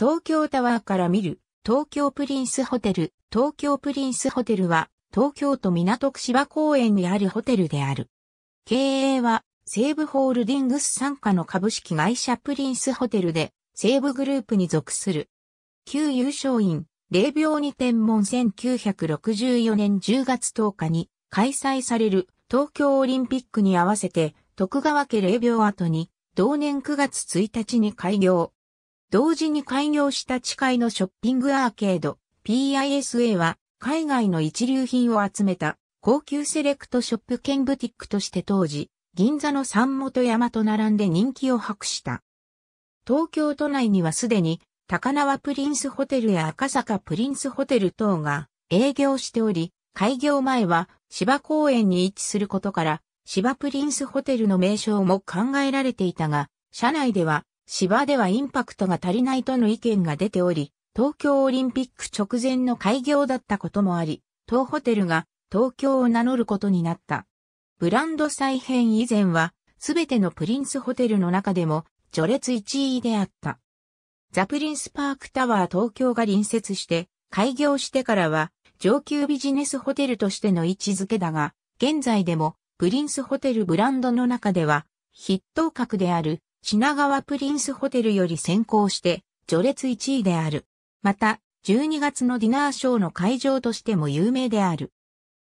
東京タワーから見る東京プリンスホテル。東京プリンスホテルは東京都港区芝公園にあるホテルである。経営は西武ホールディングス傘下の株式会社プリンスホテルで西武グループに属する。旧優勝員、霊廟に天文1964年10月10日に開催される東京オリンピックに合わせて徳川家霊廟跡に同年9月1日に開業。同時に開業した地下のショッピングアーケード PISA は海外の一流品を集めた高級セレクトショップ兼ブティックとして当時銀座の三本山と並んで人気を博した。東京都内にはすでに高輪プリンスホテルや赤坂プリンスホテル等が営業しており、開業前は芝公園に位置することから芝プリンスホテルの名称も考えられていたが、社内では芝ではインパクトが足りないとの意見が出ており、東京オリンピック直前の開業だったこともあり、当ホテルが東京を名乗ることになった。ブランド再編以前は、すべてのプリンスホテルの中でも、序列1位であった。ザプリンスパークタワー東京が隣接して、開業してからは、上級ビジネスホテルとしての位置づけだが、現在でも、プリンスホテルブランドの中では、筆頭格である品川プリンスホテルより先行して、序列1位である。また、12月のディナーショーの会場としても有名である。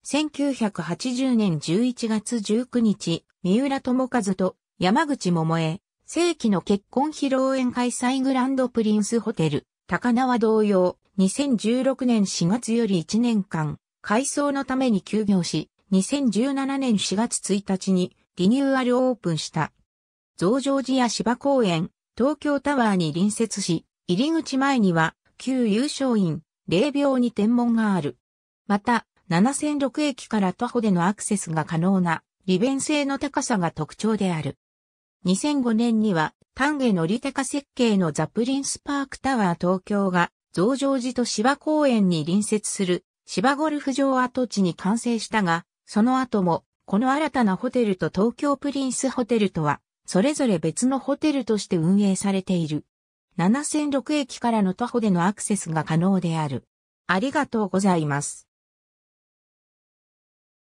1980年11月19日、三浦智和と山口桃江、正規の結婚披露宴開催グランドプリンスホテル、高輪同様、2016年4月より1年間、改装のために休業し、2017年4月1日にリニューアルオープンした。増上寺や芝公園、東京タワーに隣接し、入り口前には、旧優勝院、霊廟に天文がある。また、7006駅から徒歩でのアクセスが可能な利便性の高さが特徴である。2005年には、丹下のり高設計のザプリンスパークタワー東京が、増上寺と芝公園に隣接する芝ゴルフ場跡地に完成したが、その後も、この新たなホテルと東京プリンスホテルとはそれぞれ別のホテルとして運営されている。7006駅からの徒歩でのアクセスが可能である。ありがとうございます。